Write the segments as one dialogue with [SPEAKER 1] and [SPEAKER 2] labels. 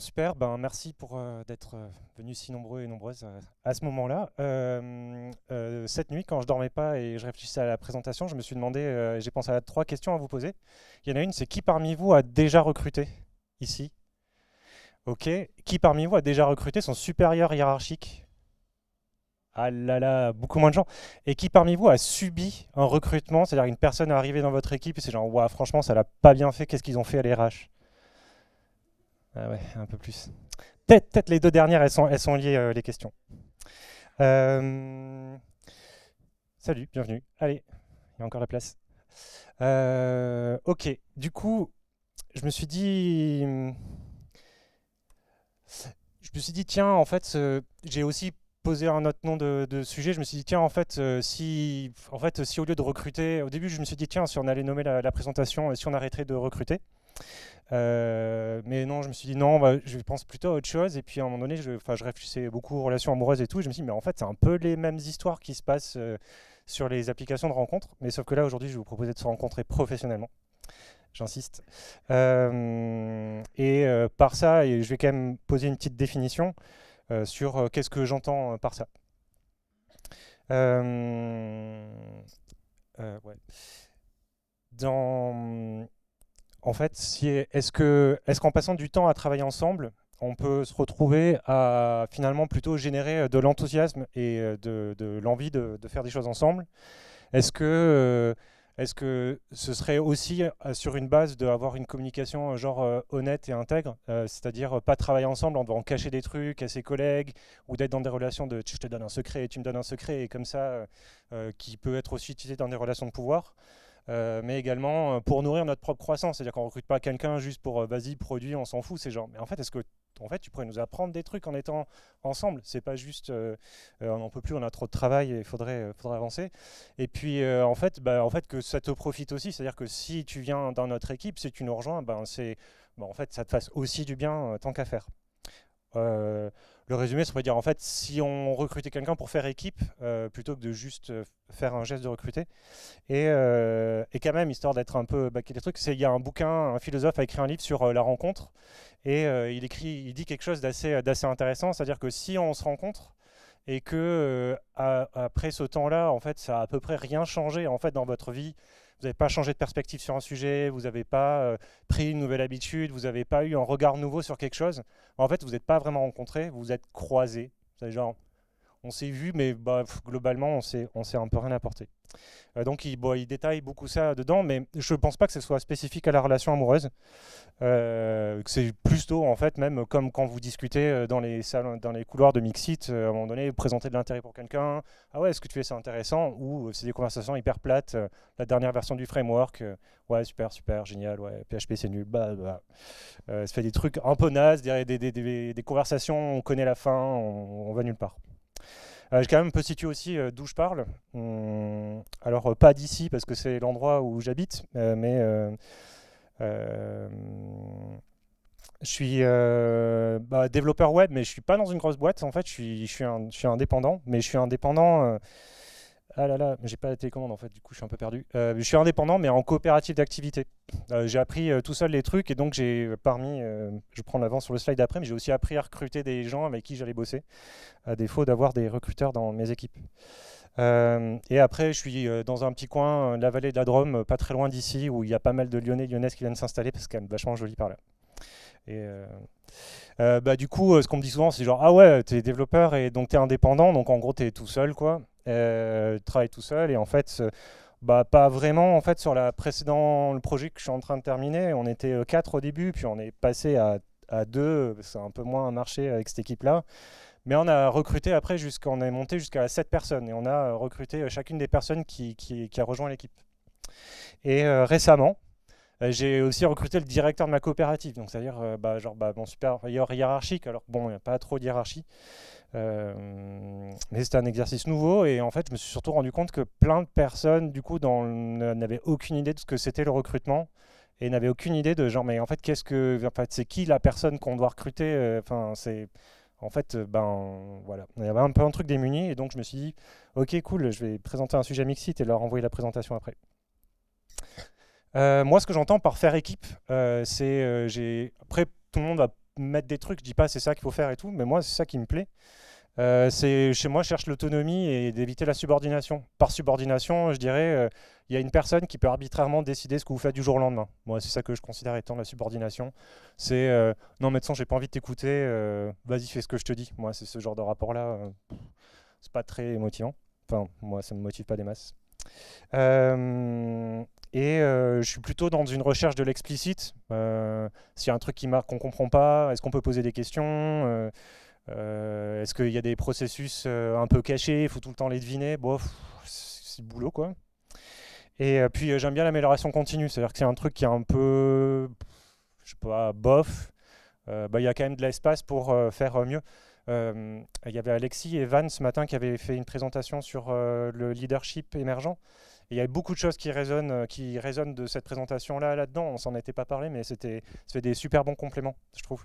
[SPEAKER 1] super. Ben, merci pour euh, d'être euh, venu si nombreux et nombreuses euh, à ce moment-là. cette nuit, quand je dormais pas et je réfléchissais à la présentation, je me suis demandé, j'ai pensé à trois questions à vous poser. Il y en a une, c'est qui parmi vous a déjà recruté ici Ok. Qui parmi vous a déjà recruté son supérieur hiérarchique ah là là, beaucoup moins de gens. Et qui parmi vous a subi un recrutement, c'est-à-dire une personne est arrivée dans votre équipe et c'est genre, franchement, ça l'a pas bien fait, qu'est-ce qu'ils ont fait à l'RH ah ouais, un peu plus. Peut-être les deux dernières, elles sont, elles sont liées, euh, les questions. Euh, salut, bienvenue. Allez, il y a encore la place. Euh, ok, du coup, je me suis dit... Je me suis dit, tiens, en fait, j'ai aussi posé un autre nom de, sujet. Je me suis dit, tiens, en fait, si, en fait, si au lieu de recruter... Au début, je me suis dit, tiens, si on allait nommer la, la présentation, si on arrêterait de recruter euh, mais non, je me suis dit non, je pense plutôt à autre chose. Et puis à un moment donné, je, je réfléchissais beaucoup aux relations amoureuses et tout. je me suis dit, mais en fait, c'est un peu les mêmes histoires qui se passent euh, sur les applications de rencontres. Mais sauf que là, aujourd'hui, je vais vous proposer de se rencontrer professionnellement. J'insiste. Euh, et par ça, et je vais quand même poser une petite définition sur qu'est-ce que j'entends par ça. Dans en fait, est-ce qu'en passant du temps à travailler ensemble, on peut se retrouver à finalement plutôt générer euh, de l'enthousiasme et euh, de, l'envie de, faire des choses ensemble Est-ce que, euh, ce serait aussi sur une base d'avoir une communication genre honnête et intègre, c'est-à-dire pas travailler ensemble en devant cacher des trucs à ses collègues ou d'être dans des relations de je te donne un secret et tu me donnes un secret et comme ça, qui peut être aussi utilisé dans des relations de pouvoir euh, mais également euh, pour nourrir notre propre croissance. C'est-à-dire qu'on ne recrute pas quelqu'un juste pour euh, vas-y, produit, on s'en fout. ces gens mais en fait, est-ce que en fait, tu pourrais nous apprendre des trucs en étant ensemble. C'est pas juste, on n'en peut plus, on a trop de travail il faudrait, faudrait avancer. Et puis, en fait, bah, en fait, que ça te profite aussi. C'est-à-dire que si tu viens dans notre équipe, si tu nous rejoins, ben c'est, en fait, ça te fasse aussi du bien tant qu'à faire le résumé, ça veut dire en fait, si on recrutait quelqu'un pour faire équipe, euh, plutôt que de juste euh, faire un geste de recruter, euh, et, quand même, histoire d'être un peu baqué des trucs, il y a un bouquin, un philosophe a écrit un livre sur la rencontre, et il, écrit, il dit quelque chose d'assez intéressant, c'est-à-dire que si on se rencontre, et que après ce temps-là, en fait, ça a à peu près rien changé en fait dans votre vie vous n'avez pas changé de perspective sur un sujet, vous n'avez pas euh, pris une nouvelle habitude, vous n'avez pas eu un regard nouveau sur quelque chose, en fait, vous n'êtes pas vraiment rencontrés, vous êtes croisés. Vous genre, on s'est vu, mais bah, globalement, on s'est, s'est un peu rien apporté. Euh, donc, il, il, détaille beaucoup ça dedans, mais je ne pense pas que ce soit spécifique à la relation amoureuse. Euh, c'est plutôt, en fait, même comme quand vous discutez euh, dans les, dans les couloirs de Mixit, euh, à un moment donné, présenter de l'intérêt pour quelqu'un. Ah ouais, est-ce que tu fais ça intéressant Ou c'est des conversations hyper plates. la dernière version du framework, ouais, super, super, génial, ouais, PHP c'est nul, bah, bah. ça fait des trucs un peu nazes, des, conversations, on connaît la fin, on va nulle part. Euh, je quand même un peu situé aussi euh, d'où je parle. Hmm, alors, euh, pas d'ici parce que c'est l'endroit où j'habite, mais je suis bah, développeur web, mais je suis pas dans une grosse boîte. En fait, je suis indépendant, mais je suis indépendant ah là là, j'ai pas la télécommande en fait, du coup je suis un peu perdu. Euh, je suis indépendant mais en coopérative d'activité. Euh, j'ai appris euh, tout seul les trucs et donc j'ai parmi, je prends l'avance sur le slide d'après, mais j'ai aussi appris à recruter des gens avec qui j'allais bosser, à défaut d'avoir des recruteurs dans mes équipes. et après je suis dans un petit coin la vallée de la Drôme, pas très loin d'ici, où il y a pas mal de Lyonnais et Lyonnaises qui viennent s'installer parce qu'elle est vachement jolie par là. Et bah, du coup, ce qu'on me dit souvent, c'est genre, ah ouais, t'es développeur et donc t'es indépendant, donc en gros, t'es tout seul, quoi. Euh, travaille tout seul et en fait bah, pas vraiment en fait sur la précédent le projet que je suis en train de terminer on était euh, quatre au début puis on est passé à, à deux euh, c'est un peu moins un marché avec cette équipe là mais on a recruté après jusqu'on est monté jusqu'à 7 personnes et on a recruté chacune des personnes qui, qui, a rejoint l'équipe et récemment euh, j'ai aussi recruté le directeur de ma coopérative, donc c'est-à-dire euh, bah, genre bah, mon supérieur hiérarchique. Alors bon, il n'y a pas trop de hiérarchie, euh, mais c'était un exercice nouveau et en fait, je me suis surtout rendu compte que plein de personnes du coup n'avaient aucune idée de ce que c'était le recrutement et n'avaient aucune idée de genre mais en fait qu'est-ce que en fait c'est qui la personne qu'on doit recruter enfin c'est en fait, ben voilà, il y avait un peu un truc démuni et donc je me suis dit, ok, cool, je vais présenter un sujet mixite et leur envoyer la présentation après. Euh, moi, ce que j'entends par faire équipe, euh, c'est. Euh, j'ai Après, tout le monde va mettre des trucs. Je dis pas c'est ça qu'il faut faire et tout, mais moi, c'est ça qui me plaît. c'est chez moi, je cherche l'autonomie et d'éviter la subordination. Par subordination, je dirais, il y a une personne qui peut arbitrairement décider ce que vous faites du jour au lendemain. Moi, c'est ça que je considère étant la subordination. C'est non, médecin, j'ai pas envie de t'écouter. Vas-y, fais ce que je te dis. Moi, c'est ce genre de rapport-là. c'est pas très motivant. Enfin, moi, ça me motive pas des masses. Euh, et euh, je suis plutôt dans une recherche de l'explicite. Euh, s'il y a un truc qu'on ne comprend pas, est-ce qu'on peut poser des questions Est-ce qu'il y a des processus un peu cachés Il faut tout le temps les deviner. Bof, c'est le boulot quoi. Et puis j'aime bien l'amélioration continue, c'est-à-dire que c'est un truc qui est un peu, je sais pas, bof. Bah, il y a quand même de l'espace pour faire mieux. Euh, il y avait Alexis et Van ce matin qui avaient fait une présentation sur euh, le leadership émergent. il y avait beaucoup de choses euh, qui résonnent, de cette présentation-là là-dedans. On s'en était pas parlé, mais c'était des super bons compléments, je trouve.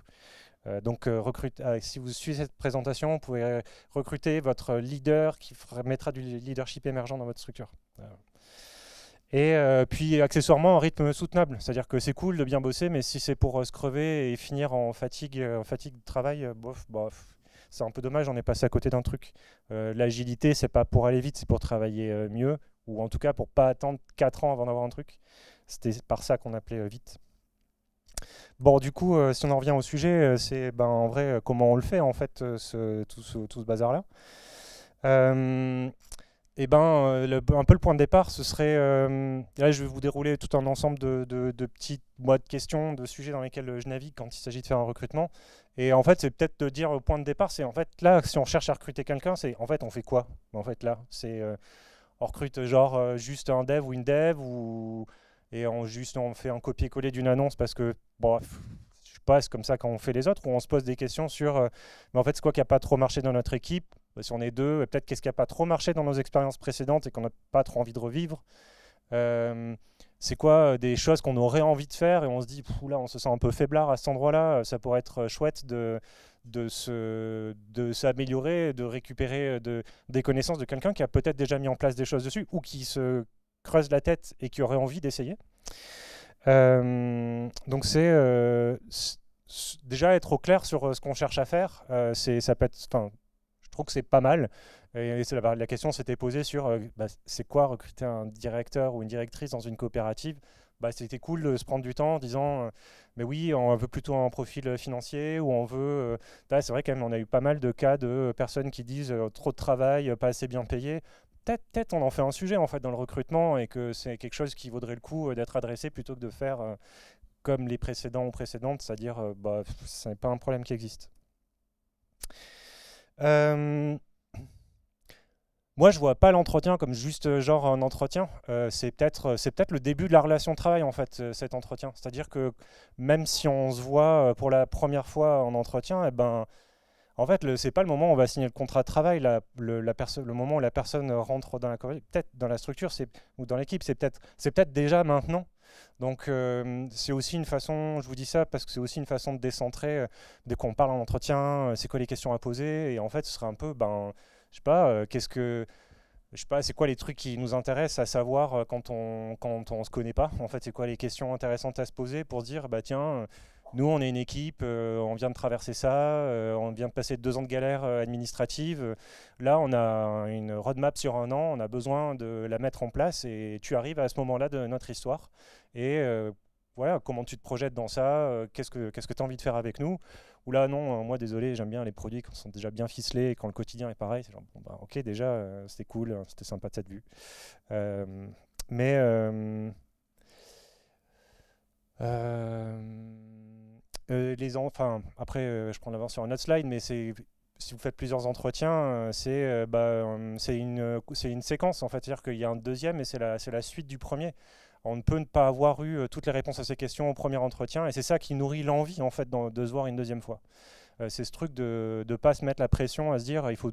[SPEAKER 1] donc, recrute, si vous suivez cette présentation, vous pouvez recruter votre leader qui mettra du leadership émergent dans votre structure. Et puis, accessoirement, un rythme soutenable. C'est-à-dire que c'est cool de bien bosser, mais si c'est pour se crever et finir en fatigue, en fatigue de travail, bof, bof, c'est un peu dommage, on est passé à côté d'un truc. Euh, L'agilité, c'est pas pour aller vite, c'est pour travailler euh, mieux, ou en tout cas pour pas attendre 4 ans avant d'avoir un truc. C'était par ça qu'on appelait euh, vite. Bon, du coup, euh, si on en revient au sujet, c'est ben, en vrai comment on le fait, en fait, tout ce, tout ce bazar-là eh ben, euh, un peu le point de départ, ce serait. Euh, là, je vais vous dérouler tout un ensemble de, de, de petites de questions, de sujets dans lesquels euh, je navigue quand il s'agit de faire un recrutement. Et en fait, c'est peut-être de dire au point de départ, c'est en fait là, si on cherche à recruter quelqu'un, c'est en fait, on fait quoi En fait, là, c'est. on recrute genre juste un dev ou une dev, ou, et on, juste on fait un copier-coller d'une annonce parce que, bon, je passe comme ça quand on fait les autres, ou on se pose des questions sur. mais en fait, c'est quoi qui n'a pas trop marché dans notre équipe bah, si on est deux, bah, peut-être qu'est-ce qui n'a pas trop marché dans nos expériences précédentes et qu'on n'a pas trop envie de revivre. Euh, c'est quoi euh, des choses qu'on aurait envie de faire et on se dit, là, on se sent un peu faiblard à cet endroit-là, euh, ça pourrait être chouette de, se, de s'améliorer, de récupérer des connaissances de quelqu'un qui a peut-être déjà mis en place des choses dessus ou qui se creuse la tête et qui aurait envie d'essayer. donc c'est déjà être au clair sur ce qu'on cherche à faire, c'est, ça peut être, trouve que c'est pas mal. Et, la, question s'était posée sur euh, bah, c'est quoi recruter un directeur ou une directrice dans une coopérative bah, c'était cool de se prendre du temps en disant euh, mais oui on veut plutôt un profil euh, financier ou on veut bah, c'est vrai qu'on on a eu pas mal de cas de personnes qui disent trop de travail pas assez bien payé peut-être on en fait un sujet en fait dans le recrutement et que c'est quelque chose qui vaudrait le coup d'être adressé plutôt que de faire comme les précédents ou précédentes c'est-à-dire bah ce n'est pas un problème qui existe euh, moi, je vois pas l'entretien comme juste euh, genre un entretien. Euh, c'est peut-être c'est peut-être le début de la relation de travail en fait cet entretien. C'est-à-dire que même si on se voit pour la première fois en entretien, eh ben en fait, c'est pas le moment où on va signer le contrat de travail. La, le, le, moment où la personne rentre dans la peut-être dans la structure, ou dans l'équipe, c'est peut-être c'est peut-être déjà maintenant. Donc euh, c'est aussi une façon, je vous dis ça parce que c'est aussi une façon de décentrer euh, dès qu'on parle en entretien, euh, c'est quoi les questions à poser et en fait ce serait un peu ben je sais pas qu'est-ce que je sais pas, c'est quoi les trucs qui nous intéressent à savoir quand on quand on se connaît pas En fait, c'est quoi les questions intéressantes à se poser pour dire bah tiens nous, on est une équipe, euh, on vient de traverser ça, euh, on vient de passer deux ans de galère euh, administrative. Là, on a une roadmap sur un an, on a besoin de la mettre en place et tu arrives à ce moment-là de notre histoire. Et voilà, comment tu te projettes dans ça, qu'est-ce que tu as envie de faire avec nous Ou là, non, moi, désolé, j'aime bien les produits quand ils sont déjà bien ficelés et quand le quotidien est pareil. C'est genre, bon, bah, ok, déjà, c'était cool, hein, c'était sympa de cette vue. mais. Euh, les enfin, après, euh, je prends l'avance sur un autre slide, mais c'est si vous faites plusieurs entretiens, euh, c'est bah, une, une séquence, en fait. C'est-à-dire qu'il y a un deuxième et c'est la, la, suite du premier. On ne peut ne pas avoir eu toutes les réponses à ces questions au premier entretien et c'est ça qui nourrit l'envie, en fait, de, de se voir une deuxième fois. c'est ce truc de ne pas se mettre la pression à se dire il faut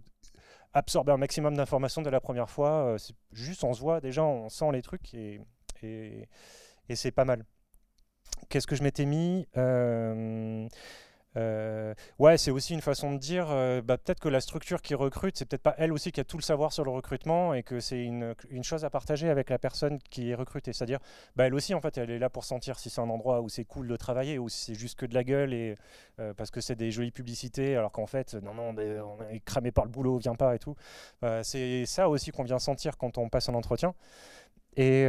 [SPEAKER 1] absorber un maximum d'informations de la première fois. juste, on se voit, déjà, on sent les trucs et, et c'est pas mal. Qu'est-ce que je m'étais mis euh, euh, ouais, c'est aussi une façon de dire, euh, bah, peut-être que la structure qui recrute, c'est peut-être pas elle aussi qui a tout le savoir sur le recrutement et que c'est une, chose à partager avec la personne qui est recrutée. C'est-à-dire, bah, elle aussi, en fait, elle est là pour sentir si c'est un endroit où c'est cool de travailler ou si c'est juste que de la gueule et parce que c'est des jolies publicités, alors qu'en fait, non, non, on est cramé par le boulot, vient pas et tout. c'est ça aussi qu'on vient sentir quand on passe un entretien. et,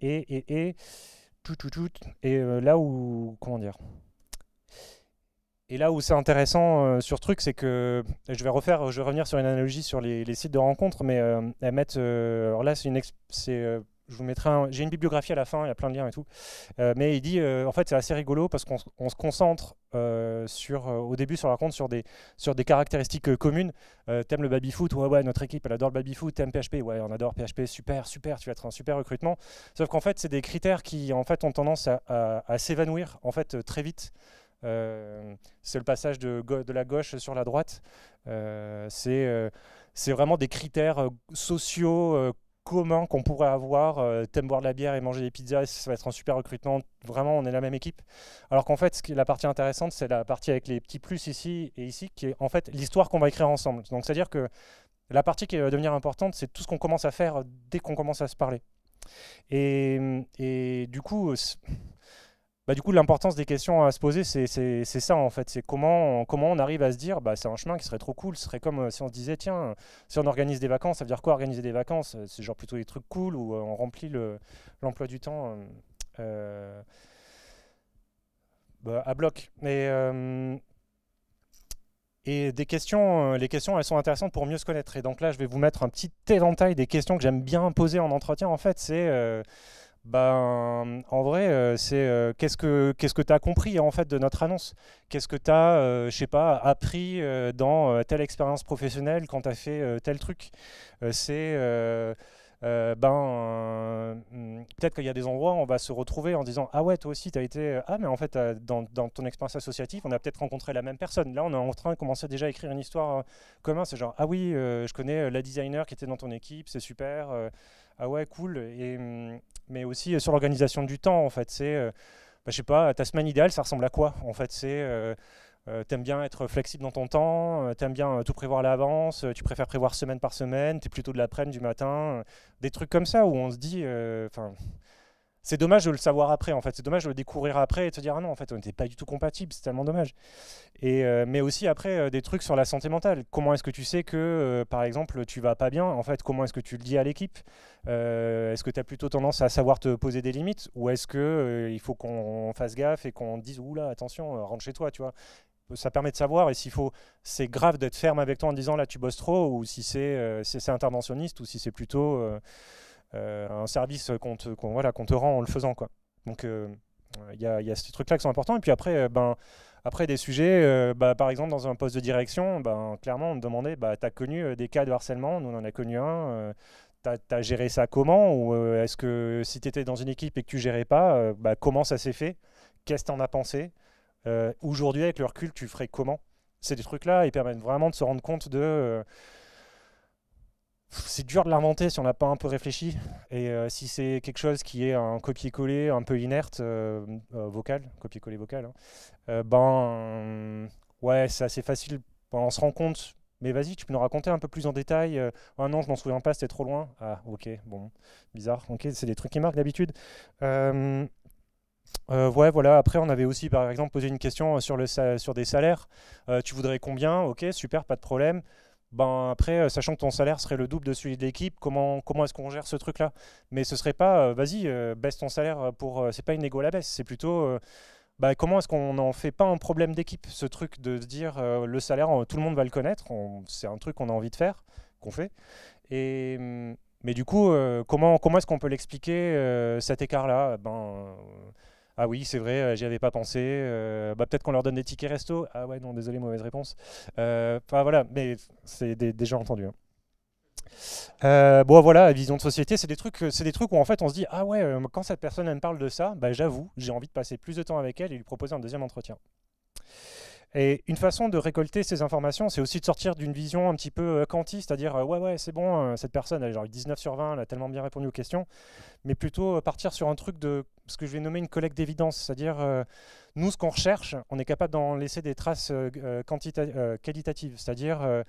[SPEAKER 1] et, et tout tout Et euh, là où, comment dire et là où c'est intéressant euh, sur truc, c'est que je vais refaire, je vais revenir sur une analogie sur les, les sites de rencontres, mais euh, elles mettent. alors là, c'est une, c'est je vous mettrai un, j'ai une bibliographie à la fin, il y a plein de liens et tout. Euh, mais il dit, euh, en fait, c'est assez rigolo parce qu'on se concentre euh, sur, au début sur la rencontre sur des, sur des caractéristiques communes. t'aimes le baby-foot Ouais, ouais, notre équipe, elle adore le baby-foot. T'aimes PHP Ouais, on adore PHP. Super, super, tu vas être un super recrutement. Sauf qu'en fait, c'est des critères qui, en fait, ont tendance à, s'évanouir, en fait, très vite. c'est le passage de, de, la gauche sur la droite. c'est, c'est vraiment des critères sociaux, commun qu'on pourrait avoir. Euh, t'aimes boire de la bière et manger des pizzas, ça va être un super recrutement. Vraiment, on est la même équipe. Alors qu'en fait, ce qui est la partie intéressante, c'est la partie avec les petits plus ici et ici, qui est en fait l'histoire qu'on va écrire ensemble. Donc, c'est-à-dire que la partie qui va devenir importante, c'est tout ce qu'on commence à faire dès qu'on commence à se parler. Et, et du coup, bah, du coup, l'importance des questions à se poser, c'est ça en fait. C'est comment, on, arrive à se dire, bah, c'est un chemin qui serait trop cool. Ce serait comme euh, si on se disait, tiens, si on organise des vacances, ça veut dire quoi organiser des vacances euh, C'est genre plutôt des trucs cool où euh, on remplit l'emploi du temps bah, à bloc. Mais. Et des questions, les questions, elles sont intéressantes pour mieux se connaître. Et donc là, je vais vous mettre un petit éventail des questions que j'aime bien poser en entretien. En fait, c'est ben, en vrai, euh, c'est euh, qu'est-ce que qu'est-ce que tu as compris en fait de notre annonce Qu'est-ce que tu as, euh, sais pas, appris dans telle expérience professionnelle quand tu as fait tel truc C'est ben hmm, peut-être qu'il y a des endroits où on va se retrouver en disant ah ouais toi aussi tu as été ah mais en fait dans, dans, ton expérience associative on a peut-être rencontré la même personne là on est en train de commencer déjà à écrire une histoire commune c'est genre ah oui je connais la designer qui était dans ton équipe c'est super ah ouais, cool. Et, hmm, mais aussi euh, sur l'organisation du temps, en fait. C'est, euh, bah, je sais pas, ta semaine idéale, ça ressemble à quoi En fait, c'est, tu euh, aimes t'aimes bien être flexible dans ton temps, t'aimes bien tout prévoir à l'avance, tu préfères prévoir semaine par semaine, t'es plutôt de l'après-midi, du matin, des trucs comme ça où on se dit, enfin, c'est dommage de le savoir après, en fait. C'est dommage de le découvrir après et de se dire, ah non, en fait, on n'était pas du tout compatible, c'est tellement dommage. Et, euh, mais aussi, après, euh, des trucs sur la santé mentale. Comment est-ce que tu sais que, euh, par exemple, tu vas pas bien En fait, comment est-ce que tu le dis à l'équipe Est-ce que tu as plutôt tendance à savoir te poser des limites Ou est-ce que il faut qu'on fasse gaffe et qu'on dise, oula, attention, rentre chez toi, tu vois ça permet de savoir et s'il faut, c'est grave d'être ferme avec toi en disant là tu bosses trop ou si c'est interventionniste ou si c'est plutôt euh, un service qu'on te, voilà, te rend en le faisant. Quoi. Donc euh, il y a, y, a ces trucs-là qui sont importants. Et puis après, euh, ben, après des sujets, bah, par exemple, dans un poste de direction, ben, clairement, on me demandait bah, Tu as connu des cas de harcèlement Nous, on en a connu un. tu as, géré ça comment Ou est-ce que si tu étais dans une équipe et que tu gérais pas, bah, comment ça s'est fait Qu'est-ce que tu en as pensé Aujourd'hui, avec le recul, tu ferais comment Ces trucs-là, ils permettent vraiment de se rendre compte de c'est dur de l'inventer si on n'a pas un peu réfléchi. Et euh, si c'est quelque chose qui est un copier-coller un peu inerte, euh, euh, vocal, copier-coller vocal, hein, ben ouais, c'est assez facile. Ben, on se rend compte, mais vas-y, tu peux nous raconter un peu plus en détail. ah non, je m'en souviens pas, c'était trop loin. Ah ok, bon, bizarre. Ok, c'est des trucs qui marquent d'habitude. ouais, voilà. Après, on avait aussi, par exemple, posé une question sur, le, sur des salaires. tu voudrais combien Ok, super, pas de problème. Ben, après, euh, sachant que ton salaire serait le double de celui de l'équipe, comment, comment est-ce qu'on gère ce truc-là Mais ce serait pas, euh, vas-y, euh, baisse ton salaire pour. c'est pas une égo à la baisse, c'est plutôt. Bah, comment est-ce qu'on n'en fait pas un problème d'équipe Ce truc de dire le salaire, tout le monde va le connaître, c'est un truc qu'on a envie de faire, qu'on fait. Et, hum, mais du coup, comment, comment est-ce qu'on peut l'expliquer cet écart-là ben, ah oui, c'est vrai, euh, j'y avais pas pensé. Euh, bah, peut-être qu'on leur donne des tickets resto. Ah ouais, non, désolé, mauvaise réponse. Euh, enfin voilà, mais c'est déjà entendu. Hein. bon voilà, vision de société, c'est des trucs, c'est des trucs où en fait on se dit ah ouais, quand cette personne me parle de ça, bah, j'avoue, j'ai envie de passer plus de temps avec elle et lui proposer un deuxième entretien. Et une façon de récolter ces informations, c'est aussi de sortir d'une vision un petit peu euh, quanti, c'est-à-dire euh, ouais ouais c'est bon, euh, cette personne elle a genre 19 sur 20, elle a tellement bien répondu aux questions, mais plutôt partir sur un truc de ce que je vais nommer une collecte d'évidence, c'est-à-dire nous ce qu'on recherche, on est capable d'en laisser des traces qualitatives, c'est-à-dire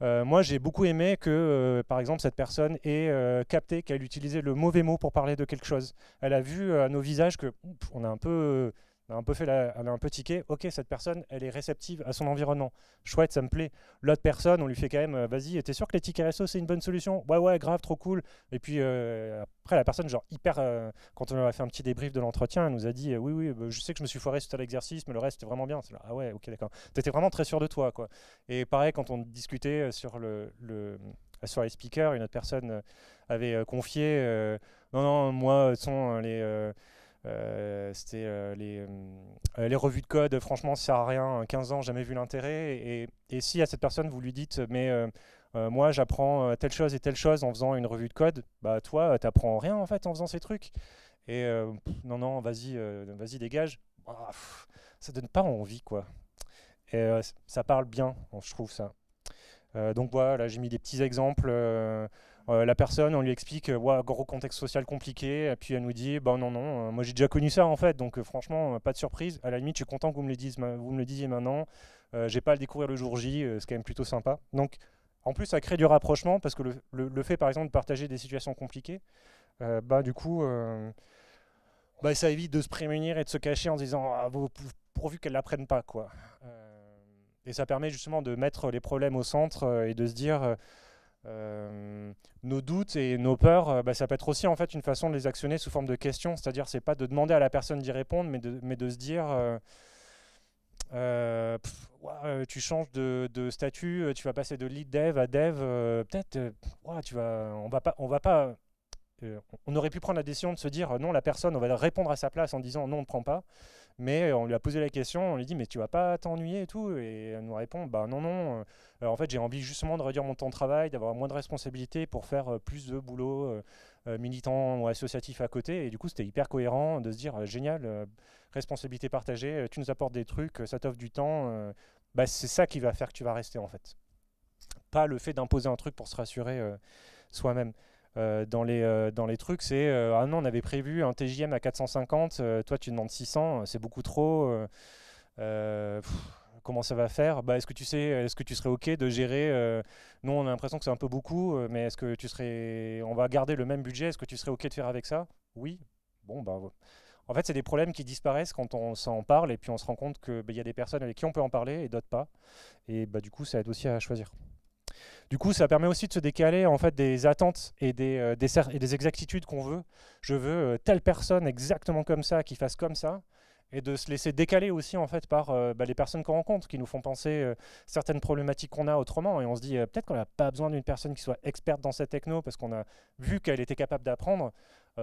[SPEAKER 1] moi j'ai beaucoup aimé que par exemple cette personne ait capté qu'elle utilisait le mauvais mot pour parler de quelque chose, elle a vu à nos visages que on a un peu on a un peu fait un peu tiqué, ok, cette personne, elle est réceptive à son environnement. Chouette, ça me plaît. L'autre personne, on lui fait quand même, euh, vas-y, t'es sûr que les tickets RSO c'est une bonne solution Ouais, ouais, grave, trop cool. Et puis euh, après, la personne, genre, hyper, euh, quand on a fait un petit débrief de l'entretien, elle nous a dit, oui, oui, bah, je sais que je me suis foiré sur à l'exercice, mais le reste, c'était vraiment bien. ah ouais, ok, d'accord. T'étais vraiment très sûr de toi, quoi. Et pareil, quand on discutait sur le, sur les speakers, une autre personne avait confié, non, non, moi, sont les euh, c'était euh, les, euh, les, revues de code, franchement, ça sert à rien, 15 hein, ans, jamais vu l'intérêt. Et, si à cette personne, vous lui dites, mais moi, j'apprends telle chose et telle chose en faisant une revue de code, bah toi, tu apprends rien en fait en faisant ces trucs. Et non, non, vas-y, vas-y, dégage. Ah, ça donne pas envie, quoi. Et ça parle bien, je trouve ça. donc voilà, j'ai mis des petits exemples. Euh, la personne, on lui explique, euh, ouais, gros contexte social compliqué, et puis elle nous dit, bah non, non, euh, moi j'ai déjà connu ça en fait, donc franchement, pas de surprise. À la limite, je suis content que vous me le, vous me le disiez maintenant. j'ai pas à le découvrir le jour J, c'est quand même plutôt sympa. Donc, en plus, ça crée du rapprochement parce que le, fait, par exemple, de partager des situations compliquées, bah du coup, bah, ça évite de se prémunir et de se cacher en se disant, ah, pourvu qu'elle l'apprenne pas, quoi. et ça permet justement de mettre les problèmes au centre et de se dire euh, nos doutes et nos peurs, euh, bah, ça peut être aussi en fait une façon de les actionner sous forme de questions. C'est-à-dire, c'est pas de demander à la personne d'y répondre, mais de, mais de se dire. Euh, tu changes de, statut, tu vas passer de lead dev à dev, peut-être, tu vas, on va pas, on va pas, on aurait pu prendre la décision de se dire non, la personne, on va répondre à sa place en disant non, on ne prend pas. Mais euh, on lui a posé la question, on lui dit mais tu vas pas t'ennuyer et tout, et elle nous répond bah non non, euh, en fait j'ai envie justement de réduire mon temps de travail, d'avoir moins de responsabilités pour faire euh, plus de boulot militant ou associatif à côté. Et du coup c'était hyper cohérent de se dire génial, responsabilité partagée, tu nous apportes des trucs, ça t'offre du temps, bah, c'est ça qui va faire que tu vas rester en fait. Pas le fait d'imposer un truc pour se rassurer soi-même. Euh, dans, les, euh, dans les trucs, c'est euh, Ah non, on avait prévu un TJM à 450, toi tu demandes 600, c'est beaucoup trop. comment ça va faire bah, Est-ce que tu sais, est-ce que tu serais OK de gérer Nous, on a l'impression que c'est un peu beaucoup, mais est-ce que tu serais. On va garder le même budget, est-ce que tu serais OK de faire avec ça Oui. Bon, bah. En fait, c'est des problèmes qui disparaissent quand on s'en parle et puis on se rend compte qu'il bah, y a des personnes avec qui on peut en parler et d'autres pas. Et bah, du coup, ça aide aussi à choisir. Du coup, ça permet aussi de se décaler en fait des attentes et des, euh, et des exactitudes qu'on veut. Je veux euh, telle personne exactement comme ça, qui fasse comme ça, et de se laisser décaler aussi en fait par euh, bah, les personnes qu'on rencontre, qui nous font penser certaines problématiques qu'on a autrement, et on se dit peut-être qu'on n'a pas besoin d'une personne qui soit experte dans cette techno parce qu'on a vu qu'elle était capable d'apprendre.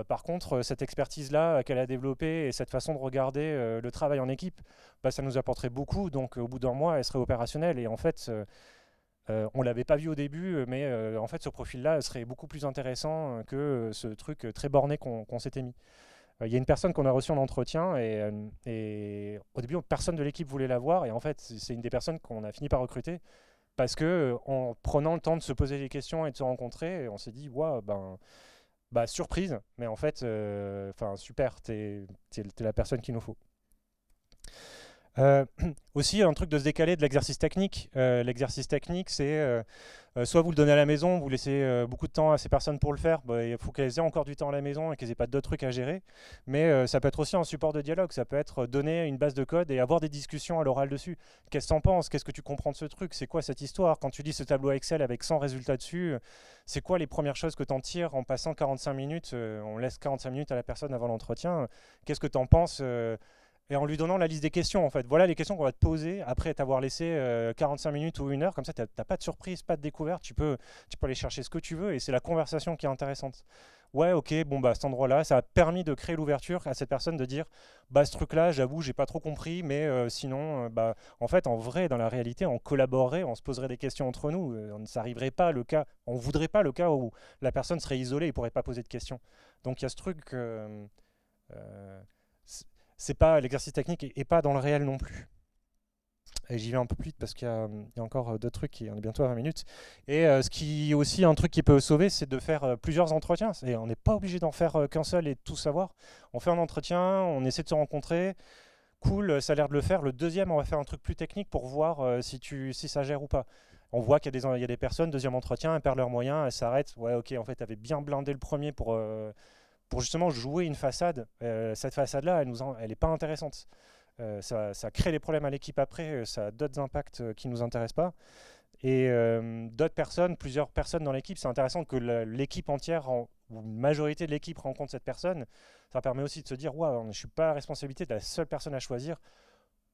[SPEAKER 1] par contre, cette expertise-là qu'elle a développée et cette façon de regarder le travail en équipe, bah, ça nous apporterait beaucoup. Donc, au bout d'un mois, elle serait opérationnelle. Et en fait, euh, on l'avait pas vu au début, euh, mais euh, en fait, ce profil-là serait beaucoup plus intéressant que ce truc très borné qu'on s'était mis. Il y a une personne qu'on a reçue en entretien et, au début, personne de l'équipe voulait la voir. Et en fait, c'est une des personnes qu'on a fini par recruter parce que en prenant le temps de se poser des questions et de se rencontrer, on s'est dit, waouh, ben. Bah, surprise, mais en fait, enfin super, tu es, es la personne qu'il nous faut. Euh, aussi, un truc de se décaler de l'exercice technique. Euh, l'exercice technique, c'est euh, soit vous le donnez à la maison, vous laissez beaucoup de temps à ces personnes pour le faire, bah, il faut qu'elles aient encore du temps à la maison et qu'elles n'aient pas d'autres trucs à gérer. Mais ça peut être aussi un support de dialogue, ça peut être donner une base de code et avoir des discussions à l'oral dessus. Qu'est-ce que en penses Qu'est-ce que tu comprends de ce truc C'est quoi cette histoire Quand tu lis ce tableau Excel avec 100 résultats dessus, c'est quoi les premières choses que tu en tires en passant 45 minutes On laisse 45 minutes à la personne avant l'entretien. Qu'est-ce que tu en penses et en lui donnant la liste des questions en fait. Voilà les questions qu'on va te poser après t'avoir laissé 45 euh, minutes ou une heure, comme ça tu n'as pas de surprise, pas de découverte, tu peux, tu peux aller chercher ce que tu veux et c'est la conversation qui est intéressante. Ouais, ok, bon bah cet endroit-là, ça a permis de créer l'ouverture à cette personne de dire bah ce truc-là, j'avoue, j'ai pas trop compris, mais euh, sinon, euh, bah en fait, en vrai, dans la réalité, on collaborerait, on se poserait des questions entre nous, on ne s'arriverait pas le cas, on voudrait pas le cas où la personne serait isolée et pourrait pas poser de questions. Donc il y a ce truc c'est pas l'exercice technique et, pas dans le réel non plus. Et j'y vais un peu plus vite parce qu'il y, a euh, encore deux trucs, et on est bientôt à 20 minutes. Et euh, ce qui est aussi un truc qui peut sauver, c'est de faire euh, plusieurs entretiens. Et on n'est pas obligé d'en faire qu'un seul et tout savoir. On fait un entretien, on essaie de se rencontrer. Cool, ça a l'air de le faire. Le deuxième, on va faire un truc plus technique pour voir si, tu, si ça gère ou pas. On voit qu'il y, y, a des personnes, deuxième entretien, elles perdent leurs moyens, elles s'arrêtent. Ouais, ok, en fait, tu avais bien blindé le premier pour pour justement jouer une façade. Euh, cette façade-là, elle n'est elle pas intéressante. Euh, ça, crée des problèmes à l'équipe après, euh, ça a d'autres impacts qui ne nous intéressent pas. Et d'autres personnes, plusieurs personnes dans l'équipe, c'est intéressant que l'équipe entière ou une majorité de l'équipe rencontre cette personne, ça permet aussi de se dire ouais, je ne suis pas la responsabilité de la seule personne à choisir.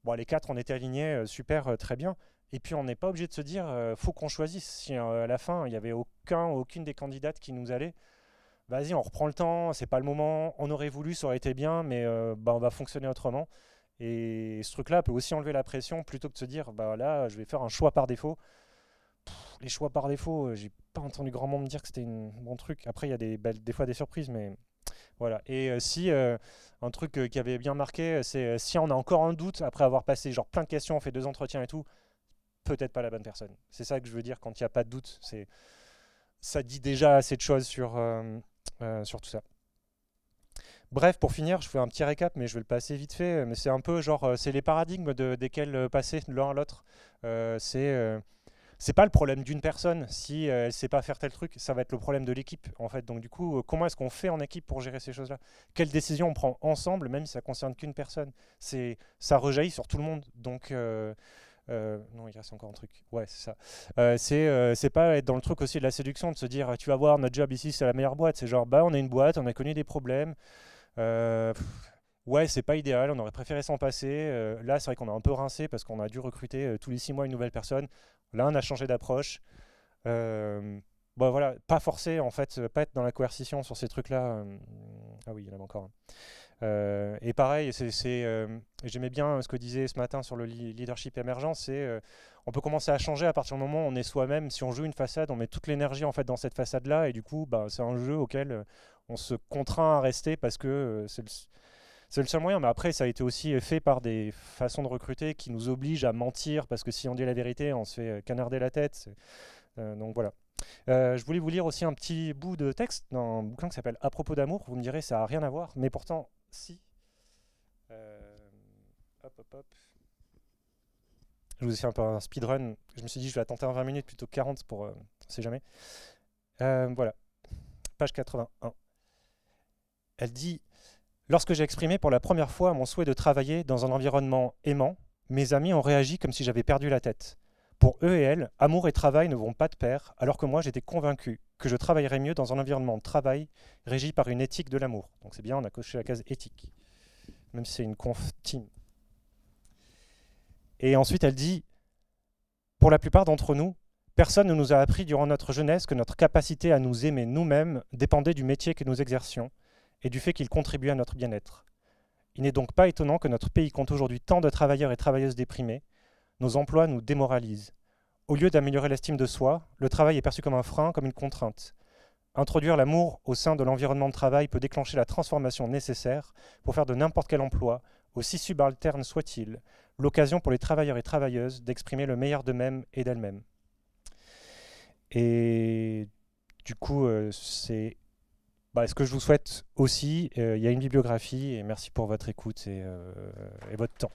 [SPEAKER 1] Bon, les quatre, on était alignés, super, très bien. Et puis, on n'est pas obligé de se dire Faut qu'on choisisse. Si à la fin, il n'y avait aucun, aucune des candidates qui nous allait, vas-y, on reprend le temps, c'est pas le moment, on aurait voulu, ça aurait été bien, mais euh, bah, on va fonctionner autrement. Et ce truc-là peut aussi enlever la pression plutôt que de se dire, bah là, je vais faire un choix par défaut. les choix par défaut, euh, j'ai pas entendu grand monde me dire que c'était un bon truc. Après, il y a des, des fois des surprises, mais voilà. Et euh, si un truc qui avait bien marqué, c'est si on a encore un doute après avoir passé genre plein de questions, on fait deux entretiens et tout, peut-être pas la bonne personne. C'est ça que je veux dire quand il n'y a pas de doute. ça dit déjà assez de choses sur euh, sur tout ça. Bref, pour finir, je fais un petit récap, mais je vais le passer vite fait. Mais c'est un peu genre, euh, c'est les paradigmes de, desquels euh, passer l'un à l'autre. c'est c'est pas le problème d'une personne si elle sait pas faire tel truc, ça va être le problème de l'équipe en fait. Donc du coup, comment est-ce qu'on fait en équipe pour gérer ces choses-là Quelles décisions on prend ensemble, même si ça concerne qu'une personne C'est ça rejaillit sur tout le monde. Donc euh, non, il reste encore un truc. Ouais, c'est ça. Euh, euh, c'est pas être dans le truc aussi de la séduction, de se dire tu vas voir, notre job ici, c'est la meilleure boîte. C'est genre, bah, on est une boîte, on a connu des problèmes. Euh, ouais, c'est pas idéal, on aurait préféré s'en passer. là, c'est vrai qu'on a un peu rincé parce qu'on a dû recruter tous les six mois une nouvelle personne. Là, on a changé d'approche. Bon, bah, voilà, pas forcer en fait, pas être dans la coercition sur ces trucs-là. Ah oui, il y en a encore un. Euh, et pareil, euh, j'aimais bien ce que disait ce matin sur le leadership émergent, c'est qu'on euh, on peut commencer à changer à partir du moment où on est soi-même. Si on joue une façade, on met toute l'énergie en fait dans cette façade-là, et du coup, ben, c'est un jeu auquel on se contraint à rester parce que c'est le, le seul moyen, mais après, ça a été aussi fait par des façons de recruter qui nous obligent à mentir, parce que si on dit la vérité, on se fait canarder la tête. donc voilà. Euh, je voulais vous lire aussi un petit bout de texte dans un bouquin qui s'appelle À propos d'amour. Vous me direz, ça n'a rien à voir, mais pourtant, si. Euh, je vous ai fait un peu un speedrun. Je me suis dit, je vais la en 20 minutes plutôt que 40 pour. Euh, on ne sait jamais. voilà. Page 81. Elle dit Lorsque j'ai exprimé pour la première fois mon souhait de travailler dans un environnement aimant, mes amis ont réagi comme si j'avais perdu la tête. Pour eux et elles, amour et travail ne vont pas de pair, alors que moi j'étais convaincu que je travaillerais mieux dans un environnement de travail régi par une éthique de l'amour. Donc c'est bien, on a coché la case éthique, même si c'est une conf Et ensuite elle dit, pour la plupart d'entre nous, personne ne nous a appris durant notre jeunesse que notre capacité à nous aimer nous-mêmes dépendait du métier que nous exercions et du fait qu'il contribuait à notre bien-être. Il n'est donc pas étonnant que notre pays compte aujourd'hui tant de travailleurs et travailleuses déprimés nos emplois nous démoralisent. Au lieu d'améliorer l'estime de soi, le travail est perçu comme un frein, comme une contrainte. Introduire l'amour au sein de l'environnement de travail peut déclencher la transformation nécessaire pour faire de n'importe quel emploi, aussi subalterne soit-il, l'occasion pour les travailleurs et travailleuses d'exprimer le meilleur d'eux-mêmes et d'elles-mêmes. Et du coup, euh, c'est bah, ce que je vous souhaite aussi. Euh, il y a une bibliographie et merci pour votre écoute et euh, votre temps.